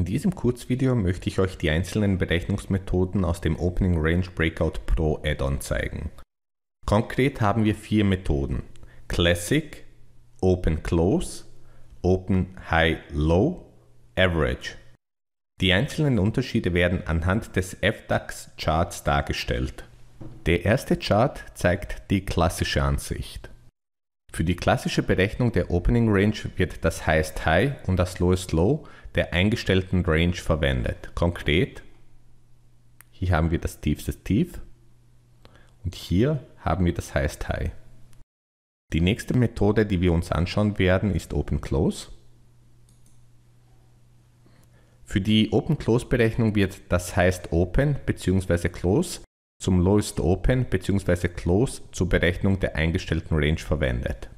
In diesem Kurzvideo möchte ich euch die einzelnen Berechnungsmethoden aus dem Opening Range Breakout Pro Add-on zeigen. Konkret haben wir vier Methoden. Classic, Open Close, Open High Low, Average. Die einzelnen Unterschiede werden anhand des FDAX Charts dargestellt. Der erste Chart zeigt die klassische Ansicht. Für die klassische Berechnung der Opening Range wird das Highest High und das Lowest Low der eingestellten Range verwendet. Konkret, hier haben wir das tiefste Tief und hier haben wir das Highest High. Die nächste Methode, die wir uns anschauen werden, ist Open Close. Für die Open-Close-Berechnung wird das Highest Open bzw. Close zum Lowest Open bzw. Close zur Berechnung der eingestellten Range verwendet.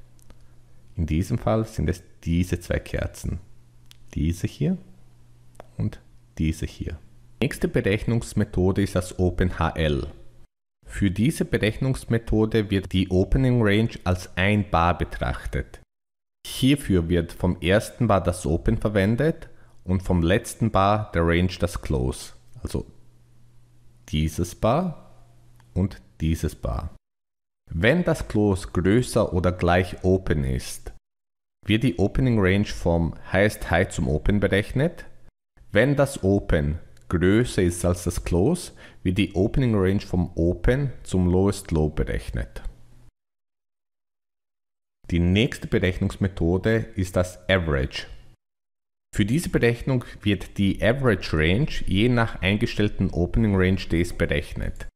In diesem Fall sind es diese zwei Kerzen. Diese hier und diese hier. Die nächste Berechnungsmethode ist das OpenHL. Für diese Berechnungsmethode wird die Opening Range als ein Bar betrachtet. Hierfür wird vom ersten Bar das Open verwendet und vom letzten Bar der Range das Close. Also dieses Bar und dieses Bar. Wenn das Close größer oder gleich Open ist, wird die Opening Range vom Highest High zum Open berechnet. Wenn das Open größer ist als das Close, wird die Opening Range vom Open zum Lowest Low berechnet. Die nächste Berechnungsmethode ist das Average. Für diese Berechnung wird die Average Range je nach eingestellten Opening Range Days berechnet.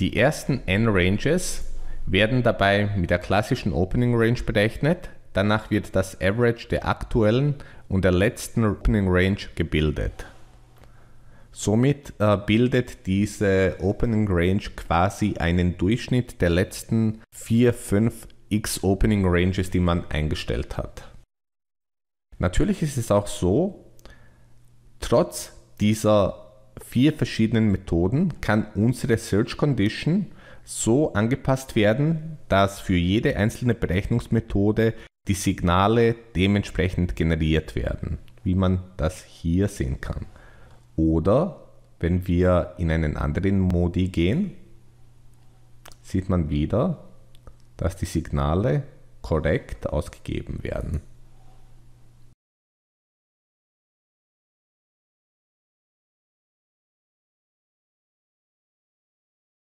Die ersten N-Ranges werden dabei mit der klassischen Opening Range berechnet. Danach wird das Average der aktuellen und der letzten Opening Range gebildet. Somit äh, bildet diese Opening Range quasi einen Durchschnitt der letzten 4, 5 X Opening Ranges, die man eingestellt hat. Natürlich ist es auch so, trotz dieser vier verschiedenen Methoden kann unsere Search Condition so angepasst werden, dass für jede einzelne Berechnungsmethode die Signale dementsprechend generiert werden, wie man das hier sehen kann. Oder wenn wir in einen anderen Modi gehen, sieht man wieder, dass die Signale korrekt ausgegeben werden.